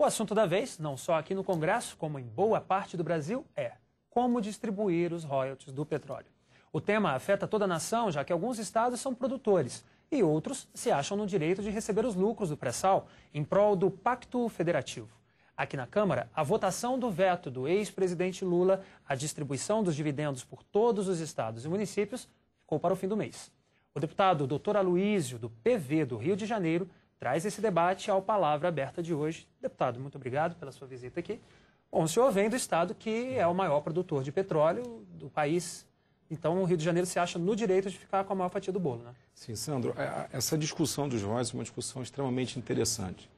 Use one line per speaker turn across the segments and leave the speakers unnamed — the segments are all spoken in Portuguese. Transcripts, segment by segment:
O assunto da vez, não só aqui no Congresso, como em boa parte do Brasil, é como distribuir os royalties do petróleo. O tema afeta toda a nação, já que alguns estados são produtores e outros se acham no direito de receber os lucros do pré-sal em prol do Pacto Federativo. Aqui na Câmara, a votação do veto do ex-presidente Lula à distribuição dos dividendos por todos os estados e municípios ficou para o fim do mês. O deputado Dr. Aloísio, do PV do Rio de Janeiro, traz esse debate ao Palavra Aberta de hoje. Deputado, muito obrigado pela sua visita aqui. Bom, o senhor vem do estado que é o maior produtor de petróleo do país. Então, o Rio de Janeiro se acha no direito de ficar com a maior fatia do bolo, né? Sim, Sandro. É,
essa discussão dos royalties é uma discussão extremamente interessante.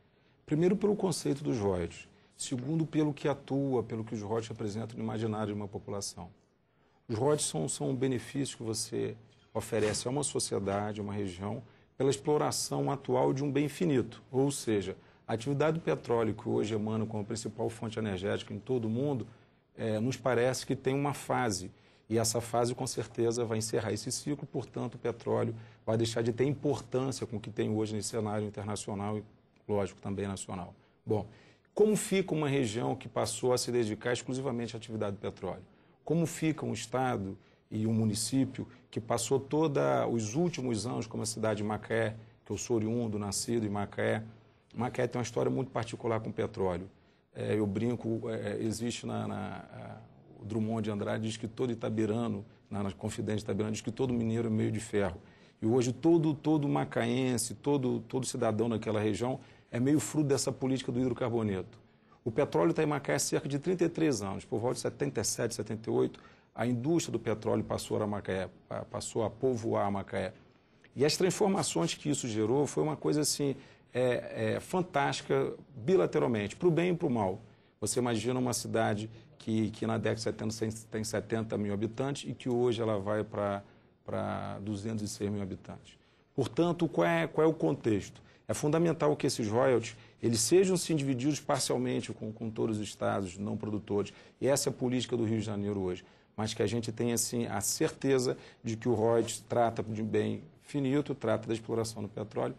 Primeiro, pelo conceito dos royalties. Segundo, pelo que atua, pelo que os royalties representam no imaginário de uma população. Os royalties são, são um benefício que você oferece a uma sociedade, a uma região, pela exploração atual de um bem finito, ou seja, a atividade do petróleo, que hoje emana como principal fonte energética em todo o mundo, é, nos parece que tem uma fase. E essa fase, com certeza, vai encerrar esse ciclo, portanto, o petróleo vai deixar de ter importância com o que tem hoje nesse cenário internacional e, lógico, também nacional. Bom, como fica uma região que passou a se dedicar exclusivamente à atividade do petróleo? Como fica um Estado e um município que passou toda os últimos anos como a cidade de Macaé, que eu sou oriundo, nascido em Macaé. Macaé tem uma história muito particular com petróleo. É, eu brinco, é, é existe na, na o Drummond de Andrade diz que todo itabirano, na, na Confidente Itabirano, diz que todo mineiro é meio de ferro. E hoje todo todo macaense, todo todo cidadão naquela região é meio fruto dessa política do hidrocarboneto. O petróleo está em Macaé há cerca de 33 anos, por volta de 77, 78, a indústria do petróleo passou a, Macaé, eh, passou a povoar Macaé. Eh. E as transformações que isso gerou foi uma coisa assim é, é, fantástica bilateralmente, para o bem e para o mal. Você imagina uma cidade que, que na década de 70 tem 70 mil habitantes e que hoje ela vai para 206 mil habitantes. Portanto, qual é, qual é o contexto? É fundamental que esses royalties eles sejam se divididos parcialmente com, com todos os estados não produtores. E essa é a política do Rio de Janeiro hoje mas que a gente tenha assim, a certeza de que o Reuters trata de bem finito, trata da exploração do petróleo,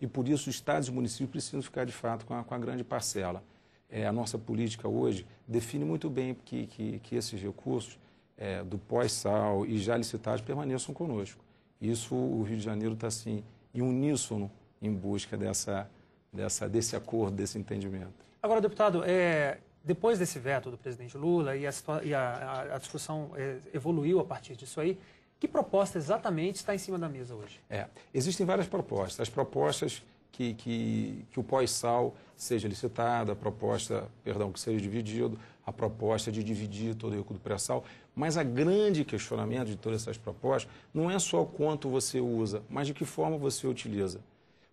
e por isso os estados e municípios precisam ficar de fato com a, com a grande parcela. É, a nossa política hoje define muito bem que, que, que esses recursos é, do pós-sal e já licitados permaneçam conosco. Isso o Rio de Janeiro está assim, em uníssono em busca dessa, dessa, desse acordo, desse entendimento.
Agora, deputado, é, depois desse veto do presidente Lula e a, e a, a discussão eh, evoluiu a partir disso aí, que proposta exatamente está em cima da mesa hoje?
É, existem várias propostas. As propostas que, que, que o pós-sal seja licitado, a proposta, perdão, que seja dividido, a proposta de dividir todo o recurso do pré-sal. Mas a grande questionamento de todas essas propostas não é só quanto você usa, mas de que forma você utiliza.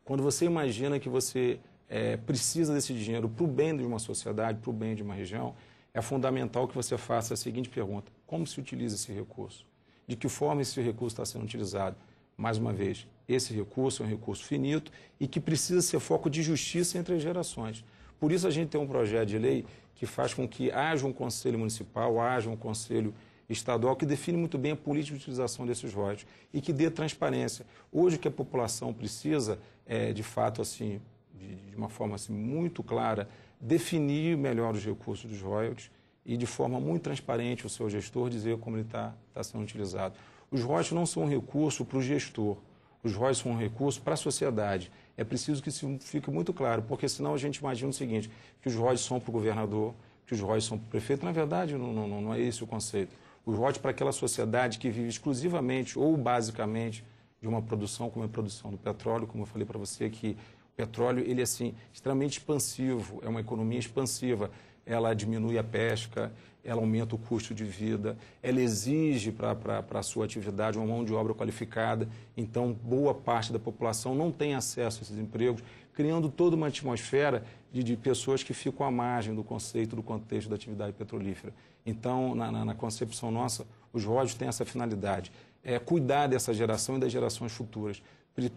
Quando você imagina que você é, precisa desse dinheiro para o bem de uma sociedade, para o bem de uma região, é fundamental que você faça a seguinte pergunta: como se utiliza esse recurso? De que forma esse recurso está sendo utilizado? Mais uma vez, esse recurso é um recurso finito e que precisa ser foco de justiça entre as gerações. Por isso, a gente tem um projeto de lei que faz com que haja um conselho municipal, haja um conselho estadual que define muito bem a política de utilização desses royalties e que dê transparência. Hoje, o que a população precisa é, de fato, assim, de, de uma forma assim, muito clara, definir melhor os recursos dos royalties e, de forma muito transparente, o seu gestor dizer como ele está tá sendo utilizado. Os royalties não são um recurso para o gestor, os royalties são um recurso para a sociedade. É preciso que isso fique muito claro, porque senão a gente imagina o seguinte, que os royalties são para o governador, que os royalties são para o prefeito. Na verdade, não, não, não é esse o conceito. Os royalties para aquela sociedade que vive exclusivamente ou basicamente de uma produção como é a produção do petróleo, como eu falei para você, que o petróleo, ele é assim, extremamente expansivo, é uma economia expansiva. Ela diminui a pesca, ela aumenta o custo de vida, ela exige para a sua atividade uma mão de obra qualificada. Então, boa parte da população não tem acesso a esses empregos, criando toda uma atmosfera de, de pessoas que ficam à margem do conceito, do contexto da atividade petrolífera. Então, na, na, na concepção nossa, os ródios têm essa finalidade, é cuidar dessa geração e das gerações futuras.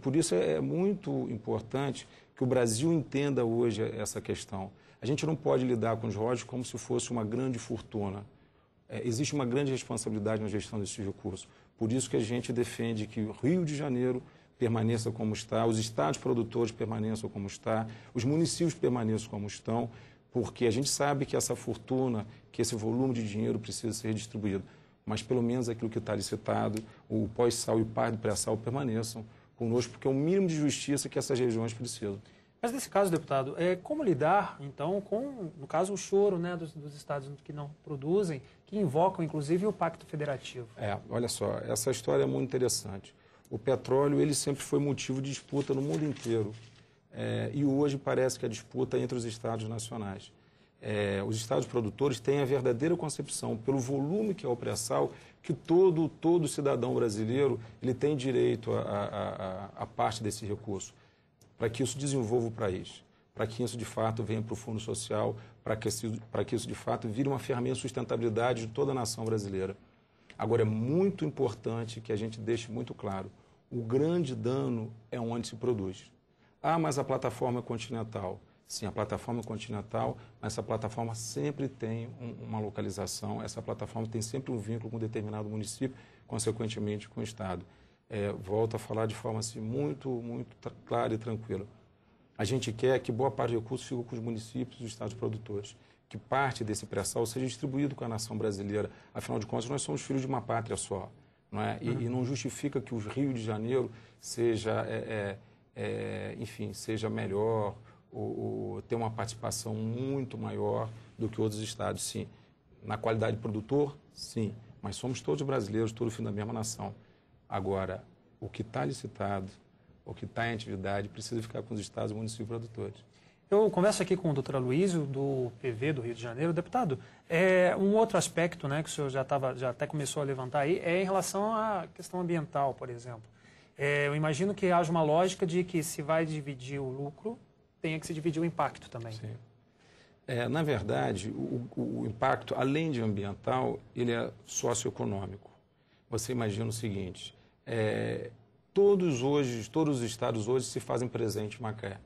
Por isso é, é muito importante que o Brasil entenda hoje essa questão. A gente não pode lidar com os royalties como se fosse uma grande fortuna. É, existe uma grande responsabilidade na gestão desses recursos. Por isso que a gente defende que o Rio de Janeiro permaneça como está, os estados produtores permaneçam como está, os municípios permaneçam como estão, porque a gente sabe que essa fortuna, que esse volume de dinheiro precisa ser distribuído. Mas pelo menos aquilo que está licitado, o pós-sal e o par pré-sal permaneçam conosco, porque é o mínimo de justiça que essas regiões precisam.
Mas nesse caso, deputado, é, como lidar, então, com, no caso, o choro né, dos, dos estados que não produzem, que invocam, inclusive, o Pacto Federativo?
É, olha só, essa história é muito interessante. O petróleo, ele sempre foi motivo de disputa no mundo inteiro. É, e hoje parece que a disputa é entre os estados nacionais é, os estados produtores têm a verdadeira concepção, pelo volume que é o pré-sal, que todo, todo cidadão brasileiro ele tem direito a, a, a, a parte desse recurso, para que isso desenvolva o país, para que isso de fato venha para o fundo social, para que, para que isso de fato vire uma ferramenta de sustentabilidade de toda a nação brasileira. Agora, é muito importante que a gente deixe muito claro: o grande dano é onde se produz. Ah, mas a plataforma é continental. Sim. A plataforma continental, mas essa plataforma sempre tem um, uma localização, essa plataforma tem sempre um vínculo com determinado município, consequentemente com o Estado. É, volto a falar de forma assim, muito, muito clara e tranquila. A gente quer que boa parte do recurso fique com os municípios e os estados produtores, que parte desse pré-sal seja distribuído com a nação brasileira. Afinal de contas, nós somos filhos de uma pátria só. Não é? e, uhum. e não justifica que o Rio de Janeiro seja, é, é, é enfim, seja melhor o, o, ter uma participação muito maior do que outros estados, sim. Na qualidade de produtor, sim, mas somos todos brasileiros, todos filho da mesma nação. Agora, o que está licitado, o que está em atividade, precisa ficar com os estados e municípios produtores.
Eu converso aqui com o doutor Luísio, do PV do Rio de Janeiro. Deputado, é, um outro aspecto né, que o senhor já, tava, já até começou a levantar aí é em relação à questão ambiental, por exemplo. É, eu imagino que haja uma lógica de que se vai dividir o lucro tenha que se dividir o impacto também. Sim.
É, na verdade, o, o, impacto, além de ambiental, ele é socioeconômico. Você imagina o seguinte, é, todos hoje, todos os estados hoje se fazem presente em Macaé.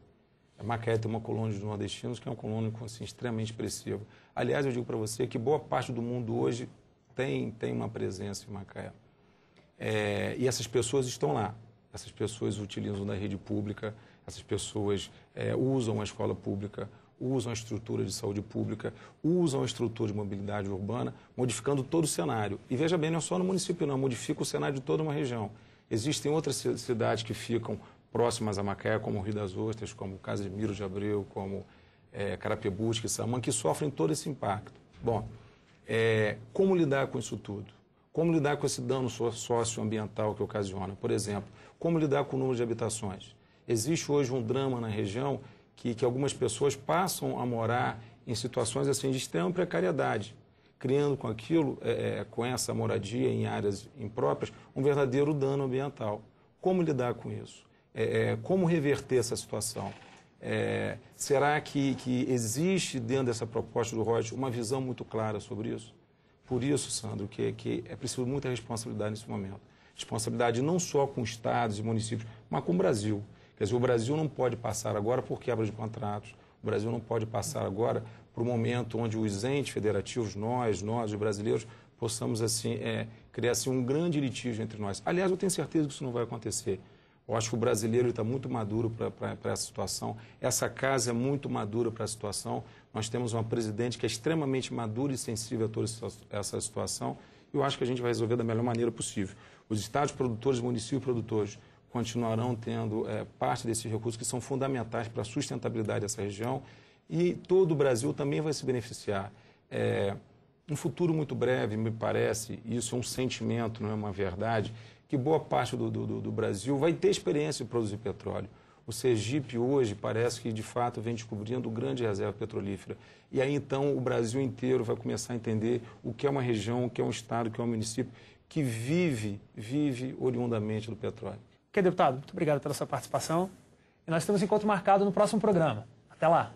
Macaé tem uma colônia de nordestinos que é um colônico assim, extremamente expressivo. Aliás, eu digo para você que boa parte do mundo hoje tem, tem uma presença em Macaé. É, e essas pessoas estão lá. Essas pessoas utilizam da rede pública, essas pessoas é, usam a escola pública, usam a estrutura de saúde pública, usam a estrutura de mobilidade urbana, modificando todo o cenário. E veja bem, não é só no município, não, modifica o cenário de toda uma região. Existem outras cidades que ficam próximas a Macaé, como Rio das Ostras, como Casimiro de Abreu, como é, Carapebus, que Samã, que sofrem todo esse impacto. Bom, é, como lidar com isso tudo? Como lidar com esse dano socioambiental que ocasiona? Por exemplo, como lidar com o número de habitações? Existe hoje um drama na região que, que algumas pessoas passam a morar em situações assim de extrema precariedade, criando com aquilo, é, é com essa moradia em áreas impróprias, um verdadeiro dano ambiental. Como lidar com isso? É, é como reverter essa situação? É, será que, que existe dentro dessa proposta do Rocha uma visão muito clara sobre isso? Por isso, Sandro, que, que é preciso muita responsabilidade nesse momento. Responsabilidade não só com estados e municípios, mas com o Brasil. Quer dizer, o Brasil não pode passar agora por quebra de contratos, o Brasil não pode passar agora para o momento onde os entes federativos, nós, nós, os brasileiros, possamos assim é, criar assim, um grande litígio entre nós. Aliás, eu tenho certeza que isso não vai acontecer. Eu acho que o brasileiro está muito maduro para essa situação. Essa casa é muito madura para a situação. Nós temos uma presidente que é extremamente madura e sensível a toda essa situação. E eu acho que a gente vai resolver da melhor maneira possível. Os estados produtores, municípios produtores, continuarão tendo é, parte desses recursos que são fundamentais para a sustentabilidade dessa região e todo o Brasil também vai se beneficiar. É, um futuro muito breve, me parece, isso é um sentimento, não é uma verdade, que boa parte do, do, do Brasil vai ter experiência em produzir petróleo. O Sergipe hoje parece que de fato vem descobrindo grande reserva petrolífera. E aí então o Brasil inteiro vai começar a entender o que é uma região, o que é um estado, o que é um município que vive, vive oriundamente do petróleo.
Que deputado, muito obrigado pela sua participação. E nós temos encontro marcado no próximo programa. Até lá.